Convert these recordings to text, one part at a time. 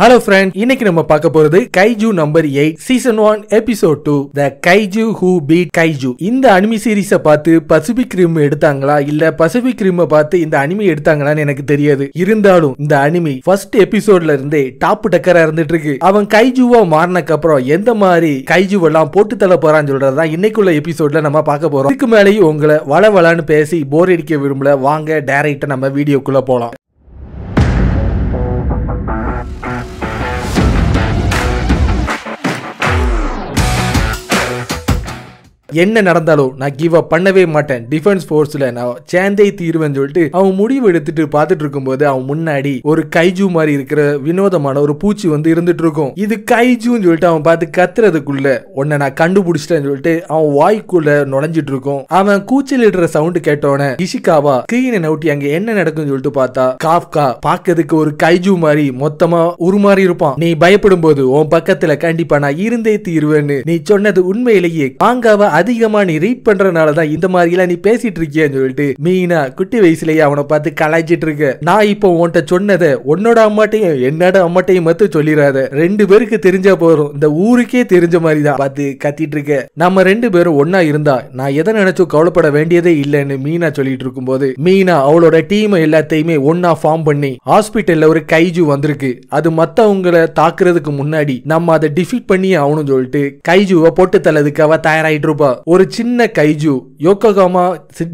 hello friend இன்னைக்கு நம்ம பார்க்க போறது Kaiju number eight season one episode two the Kaiju who beat Kaiju இந்த அனிமி சீரீஸை பார்த்து பசிபிக் கிரீம் எடுத்தாங்களா இல்ல பசிபிக் கிரீம் பார்த்து இந்த அனிமி எடுத்தாங்களான்னு எனக்கு தெரியாது இருந்தாலும் இந்த அனிமி ஃபர்ஸ்ட் எபிசோட்ல இருந்தே டாப் டக்கரா இருந்துட்டு இருக்கு அவன் கைஜுவா மாறினக்கு அப்புறம் எந்த மாதிரி கைஜுவெல்லாம் எல்லாம் போட்டு தள்ள போறான்னு சொல்றதுதான் இன்னைக்குள்ள எபிசோட்ல நம்ம பார்க்க போறோம் இதுக்கு மேலேயும் உங்களை வள வளன்னு பேசி போர் அடிக்க விரும்பல வாங்க டேரக்டா நம்ம வீடியோக்குள்ள போலாம் என்ன நடந்தாலும் நான் கிவ் அப் பண்ணவே மாட்டேன் டிஃபென்ஸ் போர்ஸ்ல நான் சேந்தை தீர்வேன்னு சொல்லிட்டு அவன் முடிவு எடுத்துட்டு பாத்துட்டு இருக்கும் போது அவன் முன்னாடி ஒரு கைஜூ மாதிரி இருக்கிற வினோதமான ஒரு பூச்சி வந்து இருந்துட்டு இருக்கும் இது கைஜூன்னு சொல்லிட்டு அவன் பார்த்து கத்துறதுக்குள்ள உன்னை நான் கண்டுபிடிச்சிட்டேன்னு சொல்லிட்டு அவன் வாய்க்குள்ள நுழைஞ்சிட்டு இருக்கும் அவன் கூச்சலிடுற சவுண்டு கேட்டோன்னே இஷிகாவா கீழே நவுட்டி அங்க என்ன நடக்கும் சொல்லிட்டு பார்த்தா காஃப்கா பாக்குறதுக்கு ஒரு கைஜூ மாதிரி மொத்தமா உருமாறி இருப்பான் நீ பயப்படும் போது உன் பக்கத்துல கண்டிப்பா நான் இருந்தே தீருவேன்னு நீ சொன்னது உண்மையிலேயே காங்காவா அதிகமாக நீ ரீட் பண்ணுறதுனால தான் இந்த மாதிரிலாம் நீ பேசிட்டு இருக்கியன்னு சொல்லிட்டு மீனா குட்டி வயசுலயே அவனை பார்த்து கலாய்ச்சிட்டு இருக்க நான் இப்போ உன்கிட்ட சொன்னதை உன்னோட அம்மாட்டையும் என்னோட அம்மாட்டையும் மட்டும் சொல்லிடாத ரெண்டு பேருக்கு தெரிஞ்சா போறோம் இந்த ஊருக்கே தெரிஞ்ச மாதிரி தான் பார்த்து கத்திட்டு இருக்க நம்ம ரெண்டு பேரும் ஒன்னா இருந்தா நான் எதை நினைச்சும் கவலைப்பட வேண்டியதே இல்லைன்னு மீனா சொல்லிட்டு இருக்கும் போது மீனா அவளோட டீம் எல்லாத்தையுமே ஒன்னா ஃபார்ம் பண்ணி ஹாஸ்பிட்டல்ல ஒரு கைஜு வந்திருக்கு அது மத்தவங்களை தாக்குறதுக்கு முன்னாடி நம்ம அதை டிஃபீட் பண்ணி ஆகணும் சொல்லிட்டு கைஜுவை போட்டு தள்ளதுக்கு தயாராயிட்டு இருப்பா ஒரு சின்ன கைஜு யோகாமா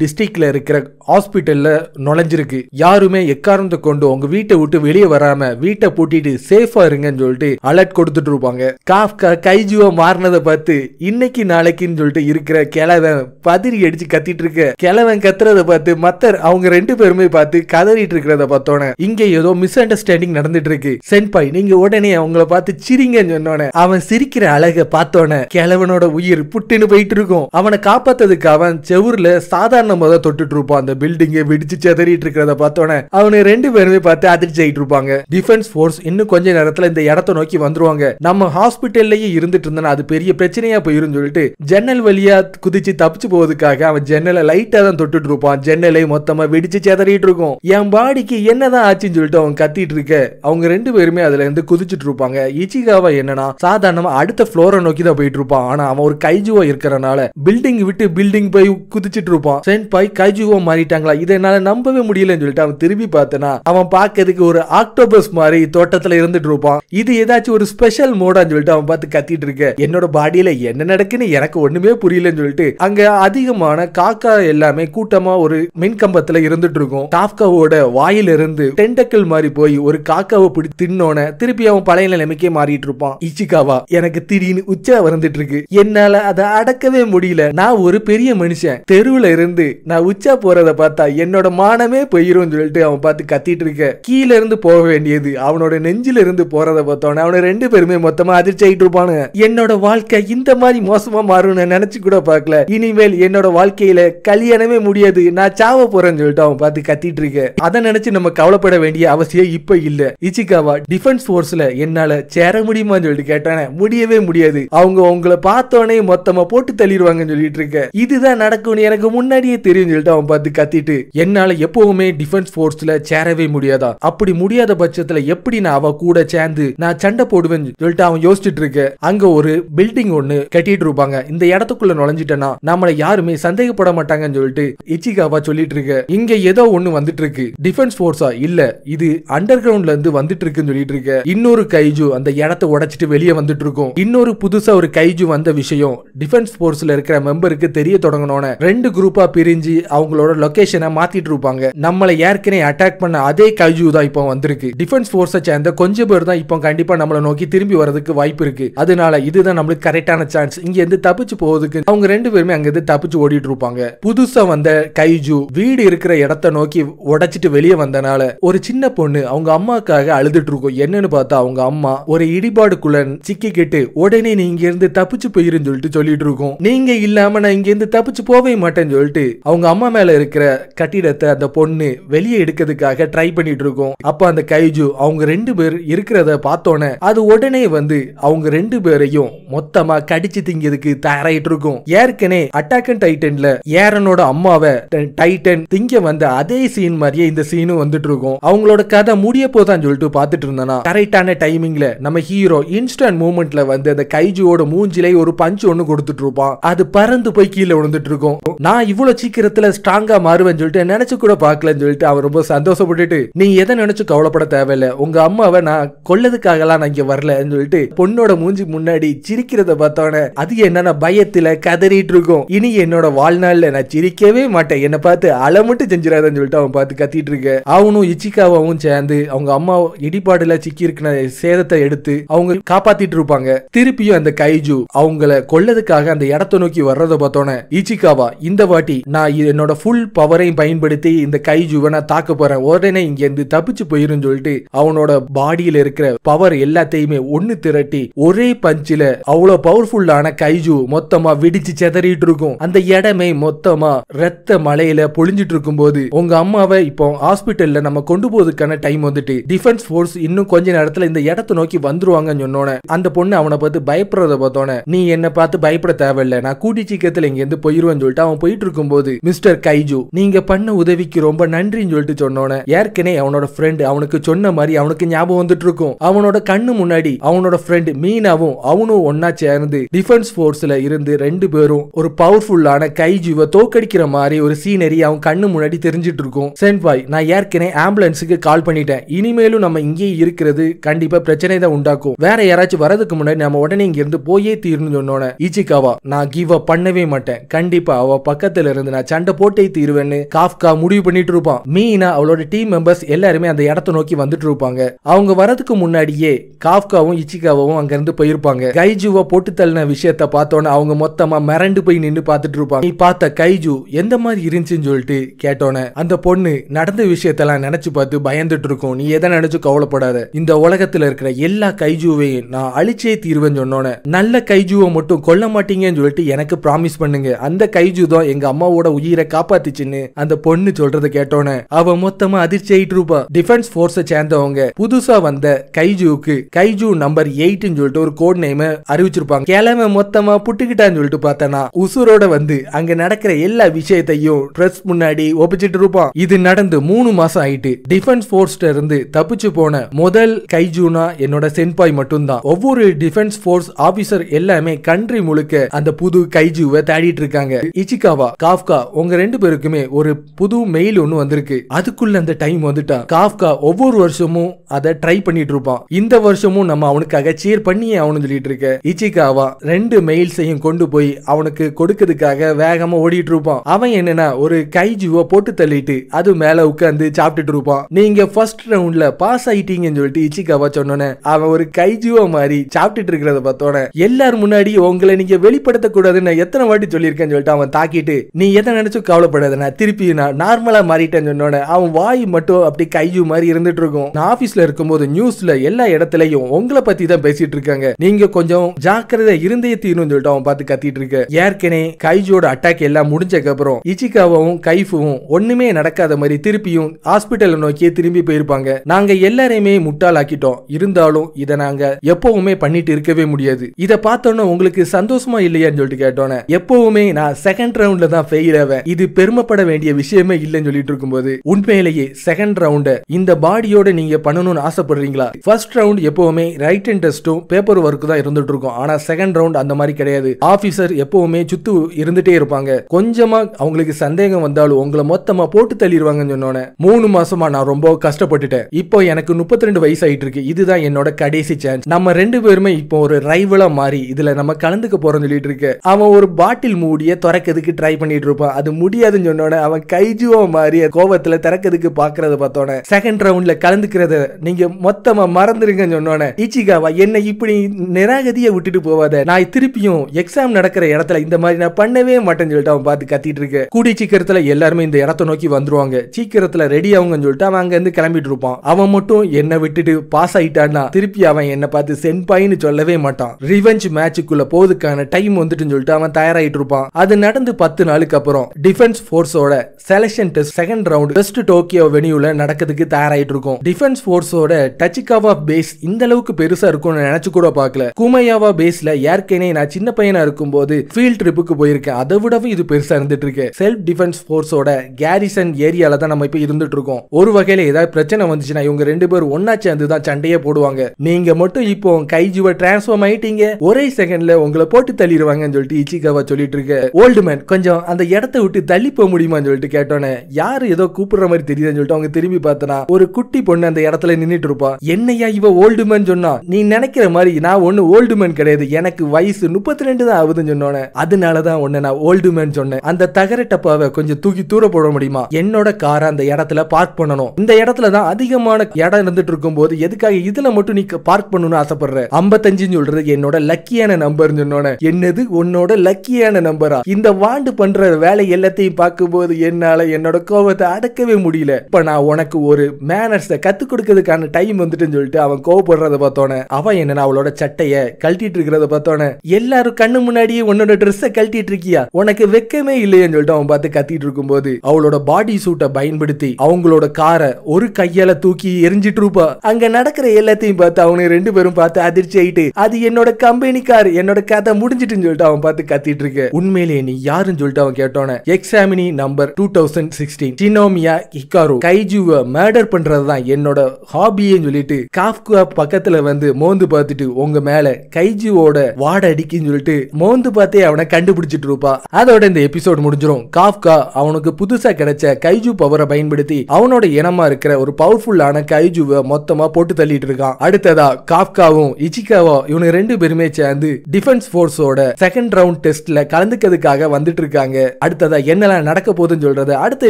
டிஸ்ட்ரிக்ட்ல இருக்கிற ஹாஸ்பிட்டல்ல நுழைஞ்சிருக்கு யாருமே எக்காரணத்தை கொண்டு உங்க வீட்டை விட்டு வெளியே வராம வீட்டை பூட்டிட்டு சேஃபா இருங்கன்னு சொல்லிட்டு அலர்ட் கொடுத்துட்டு இருப்பாங்க காஃப்கா கைஜுவா மாறினதை பார்த்து இன்னைக்கு நாளைக்குன்னு சொல்லிட்டு இருக்கிற கிழவன் பதிரி அடிச்சு கத்திட்டு இருக்க கிழவன் கத்துறதை பார்த்து மத்தர் அவங்க ரெண்டு பேருமே பார்த்து கதறிட்டு இருக்கிறத பார்த்தோன்னே இங்க ஏதோ மிஸ் அண்டர்ஸ்டாண்டிங் நடந்துட்டு இருக்கு சென்பாய் நீங்க உடனே அவங்கள பார்த்து சிரிங்கன்னு சொன்னோன்னே அவன் சிரிக்கிற அழக பார்த்தோன்னே கிழவனோட உயிர் புட்டுன்னு போயிட்டு இருக்கும் அவனை காப்பாத்ததுக்கு அவன் செவ்ல சாதாரண முத தொட்டுட்டு இருப்பான் அந்த பில்டிங் வெடிச்சு செதறிட்டு இருக்கிறத பார்த்தோன்னே அவனை ரெண்டு பேருமே பார்த்து அதிர்ச்சி ஆகிட்டு இருப்பாங்க டிஃபென்ஸ் போர்ஸ் இன்னும் கொஞ்ச நேரத்துல இந்த இடத்த நோக்கி வந்துருவாங்க நம்ம ஹாஸ்பிட்டல்லயே இருந்துட்டு இருந்தனா அது பெரிய பிரச்சனையா போயிரும் சொல்லிட்டு ஜன்னல் வழியா குதிச்சு தப்பிச்சு போவதுக்காக அவன் ஜன்னலை லைட்டா தான் தொட்டுட்டு இருப்பான் ஜன்னலை மொத்தமா வெடிச்சு செதறிட்டு இருக்கும் என் பாடிக்கு என்னதான் ஆச்சுன்னு சொல்லிட்டு அவன் கத்திட்டு இருக்க அவங்க ரெண்டு பேருமே அதுல இருந்து குதிச்சுட்டு இருப்பாங்க இச்சிகாவா என்னன்னா சாதாரணமா அடுத்த ஃப்ளோரை நோக்கி தான் போயிட்டு இருப்பான் ஆனா அவன் ஒரு கைஜுவா இருக்கிறனா இருக்கிறதுனால பில்டிங் விட்டு பில்டிங் போய் குதிச்சிட்டு இருப்பான் பாய் கைஜுவோ மாறிட்டாங்களா இதை என்னால நம்பவே முடியலன்னு சொல்லிட்டு அவன் திரும்பி பார்த்தனா அவன் பாக்குறதுக்கு ஒரு ஆக்டோபஸ் மாதிரி தோட்டத்துல இருந்துட்டு இருப்பான் இது ஏதாச்சும் ஒரு ஸ்பெஷல் மோடான்னு சொல்லிட்டு அவன் பார்த்து கத்திட்டு இருக்க என்னோட பாடியில என்ன நடக்குன்னு எனக்கு ஒண்ணுமே புரியலன்னு சொல்லிட்டு அங்க அதிகமான காக்கா எல்லாமே கூட்டமா ஒரு மின்கம்பத்துல இருந்துட்டு இருக்கும் காஃப்காவோட வாயிலிருந்து டெண்டக்கல் மாதிரி போய் ஒரு காக்காவை பிடி தின்னோன திருப்பி அவன் பழைய நிலைமைக்கே மாறிட்டு இருப்பான் இச்சிகாவா எனக்கு திடீர்னு உச்சா வந்துட்டு இருக்கு என்னால அதை அடக்கவே நம்பவே முடியல நான் ஒரு பெரிய மனுஷன் தெருவுல இருந்து நான் உச்சா போறத பார்த்தா என்னோட மானமே போயிரும் சொல்லிட்டு அவன் பார்த்து கத்திட்டு இருக்க கீழ இருந்து போக வேண்டியது அவனோட நெஞ்சில இருந்து போறத பார்த்தோன்னு அவனை ரெண்டு பேருமே மொத்தமா அதிர்ச்சி இருப்பானுங்க என்னோட வாழ்க்கை இந்த மாதிரி மோசமா மாறும்னு நினைச்சு கூட பார்க்கல இனிமேல் என்னோட வாழ்க்கையில கல்யாணமே முடியாது நான் சாவ போறேன்னு சொல்லிட்டு அவன் பார்த்து கத்திட்டு இருக்க அதை நினைச்சு நம்ம கவலைப்பட வேண்டிய அவசியம் இப்ப இல்ல இச்சிகாவா டிஃபென்ஸ் போர்ஸ்ல என்னால சேர முடியுமா சொல்லிட்டு கேட்டானே முடியவே முடியாது அவங்க உங்களை பார்த்தோன்னே மொத்தமா போட்டு தள்ளிடுவாங்கன்னு சொல்லிட்டு இருக்க இதுதான் நடக்கும்னு எனக்கு முன்னாடியே தெரியும் சொல்லிட்டு அவன் பார்த்து கத்திட்டு என்னால எப்பவுமே டிஃபென்ஸ் போர்ஸ்ல சேரவே முடியாதா அப்படி முடியாத பட்சத்துல எப்படி நான் அவ கூட சேர்ந்து நான் சண்டை போடுவேன் சொல்லிட்டு அவன் யோசிச்சுட்டு இருக்க அங்க ஒரு பில்டிங் ஒண்ணு கட்டிட்டு இருப்பாங்க இந்த இடத்துக்குள்ள நுழைஞ்சிட்டேன்னா நம்மளை யாருமே சந்தேகப்பட மாட்டாங்கன்னு சொல்லிட்டு இச்சிகாவா சொல்லிட்டு இருக்க இங்க ஏதோ ஒண்ணு வந்துட்டு இருக்கு டிஃபென்ஸ் போர்ஸா இல்ல இது அண்டர் கிரவுண்ட்ல இருந்து வந்துட்டு இருக்குன்னு சொல்லிட்டு இருக்க இன்னொரு கைஜு அந்த இடத்த உடைச்சிட்டு வெளியே வந்துட்டு இருக்கும் இன்னொரு புதுசா ஒரு கைஜு வந்த விஷயம் டிஃபென்ஸ் போர்ஸ் போர்ஸ்ல இருக்கிற மெம்பருக்கு தெரிய தொடங்கணும்னு ரெண்டு குரூப்பா பிரிஞ்சு அவங்களோட லொகேஷனை மாத்திட்டு இருப்பாங்க நம்மளை ஏற்கனவே அட்டாக் பண்ண அதே கைஜு தான் இப்போ வந்திருக்கு டிஃபென்ஸ் போர்ஸை சேர்ந்த கொஞ்சம் பேர் தான் இப்போ கண்டிப்பாக நம்மளை நோக்கி திரும்பி வரதுக்கு வாய்ப்பு இருக்கு அதனால இதுதான் நம்மளுக்கு கரெக்டான சான்ஸ் இருந்து தப்பிச்சு போவதுக்கு அவங்க ரெண்டு பேருமே இருந்து தப்பிச்சு ஓடிட்டு இருப்பாங்க புதுசா வந்த கைஜு வீடு இருக்கிற இடத்த நோக்கி உடைச்சிட்டு வெளியே வந்தனால ஒரு சின்ன பொண்ணு அவங்க அம்மாக்காக அழுதுட்டு இருக்கும் என்னன்னு பார்த்தா அவங்க அம்மா ஒரு இடிபாடுக்குள்ள சிக்கிக்கிட்டு உடனே நீ இங்க இருந்து தப்பிச்சு போயிருன்னு சொல்லிட்டு இருக்கும் நீங்க இல்லாம நான் இங்கேருந்து தப்பிச்சு போவே மாட்டேன்னு சொல்லிட்டு அவங்க அம்மா மேல இருக்கிற கட்டிடத்தை அந்த பொண்ணு வெளியே எடுக்கிறதுக்காக ட்ரை பண்ணிட்டு இருக்கோம் அப்ப அந்த கைஜு அவங்க ரெண்டு பேர் இருக்கிறத பார்த்தோன்னே அது உடனே வந்து அவங்க ரெண்டு பேரையும் மொத்தமா கடிச்சு திங்கிறதுக்கு தயாராயிட்டு இருக்கும் ஏற்கனவே அட்டாக் அண்ட் டைட்டன்ல ஏரனோட அம்மாவை டைட்டன் திங்க வந்த அதே சீன் மாதிரியே இந்த சீனும் வந்துட்டு இருக்கும் அவங்களோட கதை முடிய போதான் சொல்லிட்டு பார்த்துட்டு இருந்தனா கரெக்டான டைமிங்ல நம்ம ஹீரோ இன்ஸ்டன்ட் மூமெண்ட்ல வந்து அந்த கைஜுவோட மூஞ்சிலே ஒரு பஞ்சு ஒன்று கொடுத்துட்டு இருப்பான் அது பறந்து போய் கீழே விழுந்துட்டு இருக்கும் நான் இவ்வளவு சீக்கிரத்துல ஸ்ட்ராங்கா மாறுவேன் சொல்லிட்டு நினைச்சு கூட பாக்கலன்னு சொல்லிட்டு அவர் ரொம்ப சந்தோஷப்பட்டுட்டு நீ எதை நினைச்சு கவலைப்பட தேவையில்லை உங்க அம்மாவை நான் கொல்லதுக்காகலாம் நான் இங்க வரலன்னு சொல்லிட்டு பொண்ணோட மூஞ்சி முன்னாடி சிரிக்கிறத பார்த்தவன அது என்னன்னா பயத்துல கதறிட்டு இருக்கும் இனி என்னோட வாழ்நாள்ல நான் சிரிக்கவே மாட்டேன் என்னை பார்த்து அளமட்டும் செஞ்சிடாதன்னு சொல்லிட்டு அவன் பார்த்து கத்திட்டு இருக்க அவனும் இச்சிக்காவும் சேர்ந்து அவங்க அம்மா இடிபாடுல சிக்கி இருக்கிற சேதத்தை எடுத்து அவங்க காப்பாத்திட்டு இருப்பாங்க திருப்பியும் அந்த கைஜு அவங்கள கொள்ளதுக்காக அந்த இடத்தை நோக்கி வர்றத பார்த்தோன்னே இச்சிகாவா இந்த வாட்டி நான் என்னோட ஃபுல் பவரையும் பயன்படுத்தி இந்த கைஜுவை நான் தாக்க போறேன் உடனே இங்க இருந்து தப்பிச்சு போயிருன்னு சொல்லிட்டு அவனோட பாடியில இருக்கிற பவர் எல்லாத்தையுமே ஒண்ணு திரட்டி ஒரே பஞ்சில அவ்வளவு பவர்ஃபுல்லான கைஜு மொத்தமா வெடிச்சு செதறிட்டு இருக்கும் அந்த இடமே மொத்தமா ரத்த மலையில பொழிஞ்சிட்டு இருக்கும் போது உங்க அம்மாவை இப்போ ஹாஸ்பிட்டல்ல நம்ம கொண்டு போவதுக்கான டைம் வந்துட்டு டிஃபென்ஸ் போர்ஸ் இன்னும் கொஞ்ச நேரத்துல இந்த இடத்த நோக்கி வந்துருவாங்கன்னு சொன்னோன்னே அந்த பொண்ணு அவனை பார்த்து பயப்படுறத பார்த்தோன்னே நீ என்ன பார்த்து பயப்பட தேவையில்ல இல்லை நான் கூட்டி சீக்கிரத்தில் இங்கேருந்து போயிருவேன் சொல்லிட்டு அவன் போயிட்டு இருக்கும்போது மிஸ்டர் கைஜு நீங்க பண்ண உதவிக்கு ரொம்ப நன்றின்னு சொல்லிட்டு சொன்னோன்னே ஏற்கனவே அவனோட ஃப்ரெண்டு அவனுக்கு சொன்ன மாதிரி அவனுக்கு ஞாபகம் வந்துட்டு இருக்கும் அவனோட கண்ணு முன்னாடி அவனோட ஃப்ரெண்டு மீனாவும் அவனும் ஒன்னா சேர்ந்து டிஃபென்ஸ் போர்ஸ்ல இருந்து ரெண்டு பேரும் ஒரு பவர்ஃபுல்லான கைஜுவை தோக்கடிக்கிற மாதிரி ஒரு சீனரி அவன் கண்ணு முன்னாடி தெரிஞ்சிட்டு இருக்கும் சென்பாய் நான் ஏற்கனவே ஆம்புலன்ஸுக்கு கால் பண்ணிட்டேன் இனிமேலும் நம்ம இங்கே இருக்கிறது கண்டிப்பா பிரச்சனை தான் உண்டாக்கும் வேற யாராச்சும் வரதுக்கு முன்னாடி நம்ம உடனே இங்க இருந்து போயே தீரணும் சொன்னோன்னே ஈச்சிக்காவா நான் நான் கிவ் அப் பண்ணவே மாட்டேன் கண்டிப்பா அவ பக்கத்துல இருந்து நான் சண்டை போட்டே தீருவேன்னு காஃப்கா முடிவு பண்ணிட்டு இருப்பான் மீனா அவளோட டீம் மெம்பர்ஸ் எல்லாருமே அந்த இடத்த நோக்கி வந்துட்டு இருப்பாங்க அவங்க வரதுக்கு முன்னாடியே காஃப்காவும் இச்சிகாவும் அங்க இருந்து போயிருப்பாங்க கைஜுவா போட்டு தள்ளின விஷயத்த பார்த்தோன்னே அவங்க மொத்தமா மிரண்டு போய் நின்று பார்த்துட்டு இருப்பாங்க நீ பார்த்த கைஜு எந்த மாதிரி இருந்துச்சுன்னு சொல்லிட்டு கேட்டோன்னே அந்த பொண்ணு நடந்த விஷயத்தெல்லாம் நினைச்சு பார்த்து பயந்துட்டு இருக்கும் நீ எதை நினைச்சு கவலைப்படாத இந்த உலகத்துல இருக்கிற எல்லா கைஜுவையும் நான் அழிச்சே தீருவேன்னு சொன்னோன்னே நல்ல கைஜுவை மட்டும் கொல்ல மாட்டீங்கன்னு சொல்லி சொல்லிட்டு எனக்கு ப்ராமிஸ் பண்ணுங்க அந்த கைஜு தான் எங்க அம்மாவோட உயிரை காப்பாத்துச்சுன்னு அந்த பொண்ணு சொல்றத கேட்டோன்னு அவ மொத்தமா அதிர்ச்சி ஆயிட்டு இருப்பா டிஃபென்ஸ் போர்ஸை சேர்ந்தவங்க புதுசா வந்த கைஜுவுக்கு கைஜு நம்பர் எயிட்னு சொல்லிட்டு ஒரு கோட் நேம் அறிவிச்சிருப்பாங்க கிழமை மொத்தமா புட்டுக்கிட்டான்னு சொல்லிட்டு பார்த்தனா உசுரோட வந்து அங்க நடக்கிற எல்லா விஷயத்தையும் ட்ரெஸ் முன்னாடி ஒப்பிச்சிட்டு இருப்பான் இது நடந்து மூணு மாசம் ஆயிட்டு டிஃபென்ஸ் போர்ஸ் இருந்து தப்பிச்சு போன முதல் கைஜூனா என்னோட சென்பாய் மட்டும்தான் ஒவ்வொரு டிஃபென்ஸ் போர்ஸ் ஆபீசர் எல்லாமே கண்ட்ரி முழுக்க அந்த புது கைஜுவை தேடிட்டு இருக்காங்க இச்சிகாவா காஃப்கா உங்க ரெண்டு பேருக்குமே ஒரு புது மெயில் ஒன்று வந்திருக்கு அதுக்குள்ள அந்த டைம் வந்துட்டா காஃப்கா ஒவ்வொரு வருஷமும் அதை ட்ரை பண்ணிட்டு இருப்பான் இந்த வருஷமும் நம்ம அவனுக்காக சீர் பண்ணியே அவனு சொல்லிட்டு இருக்க இச்சிகாவா ரெண்டு மெயில்ஸையும் கொண்டு போய் அவனுக்கு கொடுக்கறதுக்காக வேகமா ஓடிட்டு இருப்பான் அவன் என்னன்னா ஒரு கைஜுவை போட்டு தள்ளிட்டு அது மேல உட்காந்து சாப்பிட்டுட்டு இருப்பான் நீங்க ஃபர்ஸ்ட் ரவுண்ட்ல பாஸ் ஆயிட்டீங்கன்னு சொல்லிட்டு இச்சிகாவா சொன்னோன்னே அவன் ஒரு கைஜுவா மாதிரி சாப்பிட்டுட்டு இருக்கிறத பார்த்தோன்னே எல்லாரும் முன்னாடி உங்களை நீங்க வெளிப்பட கவலைப்படுத்தக்கூடாதுன்னு எத்தனை வாட்டி சொல்லியிருக்கேன்னு சொல்லிட்டு அவன் தாக்கிட்டு நீ எதை நினைச்சும் கவலைப்படாத நான் திருப்பி நான் நார்மலா மாறிட்டேன்னு சொன்னோட அவன் வாய் மட்டும் அப்படி கையு மாதிரி இருந்துட்டு இருக்கும் நான் ஆபீஸ்ல இருக்கும்போது நியூஸ்ல எல்லா இடத்துலயும் உங்களை பத்தி தான் பேசிட்டு இருக்காங்க நீங்க கொஞ்சம் ஜாக்கிரதை இருந்தே தீரும் சொல்லிட்டு அவன் பார்த்து கத்திட்டு இருக்க ஏற்கனவே கைஜோட அட்டாக் எல்லாம் முடிஞ்சக்கு அப்புறம் இச்சிகாவும் கைஃபுவும் ஒண்ணுமே நடக்காத மாதிரி திருப்பியும் ஹாஸ்பிட்டல் நோக்கியே திரும்பி போயிருப்பாங்க நாங்க எல்லாரையுமே முட்டாளாக்கிட்டோம் இருந்தாலும் இதை நாங்க எப்பவுமே பண்ணிட்டு இருக்கவே முடியாது இதை பார்த்தோன்னு உங்களுக்கு சந்தோஷமா இல்லையா இல்லைன்னு சொல்லிட்டு கேட்டோன்னே எப்பவுமே நான் செகண்ட் ரவுண்ட்ல தான் ஃபெயில் ஆவேன் இது பெருமைப்பட வேண்டிய விஷயமே இல்லைன்னு சொல்லிட்டு இருக்கும்போது உண்மையிலேயே செகண்ட் ரவுண்ட இந்த பாடியோட நீங்க பண்ணணும்னு ஆசைப்படுறீங்களா ஃபர்ஸ்ட் ரவுண்ட் எப்பவுமே ரைட் அண்ட் டெஸ்ட்டும் பேப்பர் ஒர்க் தான் இருந்துட்டு இருக்கும் ஆனா செகண்ட் ரவுண்ட் அந்த மாதிரி கிடையாது ஆபீசர் எப்பவுமே சுத்து இருந்துட்டே இருப்பாங்க கொஞ்சமா அவங்களுக்கு சந்தேகம் வந்தாலும் உங்களை மொத்தமா போட்டு தள்ளிடுவாங்கன்னு சொன்னோன்னே மூணு மாசமா நான் ரொம்ப கஷ்டப்பட்டுட்டேன் இப்போ எனக்கு முப்பத்தி ரெண்டு வயசு ஆயிட்டு இருக்கு இதுதான் என்னோட கடைசி சான்ஸ் நம்ம ரெண்டு பேருமே இப்போ ஒரு ரைவலா மாறி இதுல நம்ம கலந்துக்க போறோம் சொல்லிட்டு இருக்கு அவன் ஒரு பாட்டில் மூடிய திறக்கிறதுக்கு ட்ரை பண்ணிட்டு இருப்பான் அது முடியாதுன்னு சொன்னோட அவன் கைஜுவோ மாதிரி கோபத்துல திறக்கிறதுக்கு பாக்குறத பார்த்தோன்னே செகண்ட் ரவுண்ட்ல கலந்துக்கிறத நீங்க மொத்தமா மறந்துருங்கன்னு சொன்னோன்னே ஈச்சிகாவா என்னை இப்படி நிராகதியை விட்டுட்டு போவாத நான் திருப்பியும் எக்ஸாம் நடக்கிற இடத்துல இந்த மாதிரி நான் பண்ணவே மாட்டேன்னு சொல்லிட்டு அவன் பார்த்து கத்திட்டு இருக்கு கூடி சீக்கிரத்துல எல்லாருமே இந்த இடத்த நோக்கி வந்துருவாங்க சீக்கிரத்துல ரெடி ஆகுங்கன்னு சொல்லிட்டு அவன் அங்க இருந்து கிளம்பிட்டு இருப்பான் அவன் மட்டும் என்னை விட்டுட்டு பாஸ் ஆயிட்டான்னா திருப்பி அவன் என்னை பார்த்து சென்பாயின்னு சொல்லவே மாட்டான் ரிவெஞ்ச் மேட்சுக்குள்ள போதுக்கான டைம் வந்து வந்துட்டுன்னு சொல்லிட்டு அவன் தயாராகிட்டு இருப்பான் அது நடந்து பத்து நாளுக்கு அப்புறம் டிஃபென்ஸ் ஃபோர்ஸோட selection test second round west Tokyo வெனியூல நடக்கிறதுக்கு தயாராகிட்டு இருக்கும் டிஃபென்ஸ் ஃபோர்ஸோட டச்சிகாவா பேஸ் இந்த அளவுக்கு பெருசா இருக்கும்னு நினைச்சு கூட பார்க்கல குமையாவா பேஸ்ல ஏற்கனவே நான் சின்ன பையனா இருக்கும்போது ஃபீல்ட் ட்ரிப்புக்கு போயிருக்கேன் அதை விடவும் இது பெருசா இருந்துட்டு இருக்கு செல்ஃப் டிஃபென்ஸ் ஃபோர்ஸோட கேரிசன் ஏரியால தான் நம்ம இப்ப இருந்துட்டு இருக்கோம் ஒரு வகையில ஏதாவது பிரச்சனை வந்துச்சுன்னா இவங்க ரெண்டு பேரும் ஒன்னா சேர்ந்து தான் சண்டையே போடுவாங்க நீங்க மட்டும் இப்போ கைஜுவை டிரான்ஸ்ஃபார்ம் ஆயிட்டீங்க ஒரே செகண்ட்ல உங்களை போட்டு தள்ளிடுவாங்க சொல்லிட்டு இச்சிகாவா சொல்லிட்டு இருக்க ஓல்டு மேன் கொஞ்சம் அந்த இடத்த விட்டு தள்ளி போக முடியுமான்னு சொல்லிட்டு கேட்டோன்னே யாரு ஏதோ கூப்பிடுற மாதிரி தெரியுதுன்னு சொல்லிட்டு அவங்க திரும்பி பார்த்தனா ஒரு குட்டி பொண்ணு அந்த இடத்துல நின்னுட்டு இருப்பா என்னையா இவ ஓல்டு மேன் சொன்னா நீ நினைக்கிற மாதிரி நான் ஒன்னு ஓல்டு மேன் கிடையாது எனக்கு வயசு முப்பத்தி ரெண்டு தான் ஆகுதுன்னு சொன்னோன்னே அதனாலதான் ஒன்னு நான் ஓல்டு மேன் சொன்னேன் அந்த தகர டப்பாவை கொஞ்சம் தூக்கி தூர போட முடியுமா என்னோட காரை அந்த இடத்துல பார்க் பண்ணணும் இந்த இடத்துல தான் அதிகமான இடம் இருந்துட்டு இருக்கும் போது எதுக்காக இதுல மட்டும் நீ பார்க் பண்ணணும்னு ஆசைப்படுற ஐம்பத்தஞ்சுன்னு சொல்றது என்னோட லக்கியான நம்பர் சொன்னோன்னே என்னது உன்னோட லக்கியான நம்பரா இந்த வாண்டு பண்ற வேலை எல்லாத்தையும் பார்க்கும்போது என்னால என்னோட கோபத்தை அடக்கவே முடியல இப்ப நான் உனக்கு ஒரு மேனர்ஸ கத்து கொடுக்கறதுக்கான டைம் வந்துட்டுன்னு சொல்லிட்டு அவன் கோவப்படுறத பார்த்தோன்னே அவன் என்ன அவளோட சட்டைய கழட்டிட்டு இருக்கிறத பார்த்தோன்னே எல்லாரும் கண்ணு முன்னாடியே உன்னோட ட்ரெஸ்ஸை கழட்டிட்டு இருக்கியா உனக்கு வெக்கமே இல்லையேன்னு சொல்லிட்டு அவன் பார்த்து கத்திட்டு இருக்கும்போது அவளோட பாடி சூட்டை பயன்படுத்தி அவங்களோட காரை ஒரு கையால தூக்கி எரிஞ்சிட்டு இருப்பா அங்க நடக்கிற எல்லாத்தையும் பார்த்து அவனை ரெண்டு பேரும் பார்த்து அதிர்ச்சி ஆயிட்டு அது என்னோட கம்பெனி கார் என்னோட கதை முடிஞ்சிட்டுன்னு சொல்லிட்டு சொல்லிட்டு அவன் பார்த்து கத்திட்டு இருக்க உண்மையிலேயே நீ யாருன்னு சொல்லிட்டு அவன் கேட்டோன்னு examinee number two thousand sixteen Shinomiya Hikaru கைஜுவை மர்டர் பண்றது என்னோட ஹாபின்னு சொல்லிட்டு காஃப்குவா பக்கத்துல வந்து மோந்து பார்த்துட்டு உங்க மேல கைஜுவோட வாட அடிக்குன்னு சொல்லிட்டு மோந்து பார்த்தே அவனை கண்டுபிடிச்சிட்டு இருப்பா அதோட இந்த எபிசோட் முடிஞ்சிடும் காஃப்கா அவனுக்கு புதுசா கிடைச்ச கைஜு பவரை பயன்படுத்தி அவனோட இனமா இருக்கிற ஒரு பவர்ஃபுல்லான கைஜுவை மொத்தமா போட்டு தள்ளிட்டு இருக்கான் அடுத்ததா காஃப்காவும் இச்சிகாவும் இவனுக்கு ரெண்டு பேருமே சேர்ந்து டிஃபென்ஸ் போர்ஸோட செகண்ட் ரவுண்ட் டெஸ்ட்ல கலந்துக்கிறதுக்காக வந்துட்டு இருக்காங்க அடுத்ததா என்னெல்லாம் நடக்க போகுதுன்னு சொல்றது அடுத்த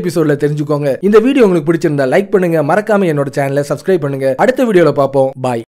எபிசோட்ல தெரிஞ்சுக்கோங்க இந்த வீடியோ உங்களுக்கு பிடிச்சிருந்தா லைக் பண்ணுங்க மறக்காம என்னோட சேனலை சப்ஸ்கிரைப் பண்ணுங்க அடுத்த வீடியோல பார்ப்போம் பாய்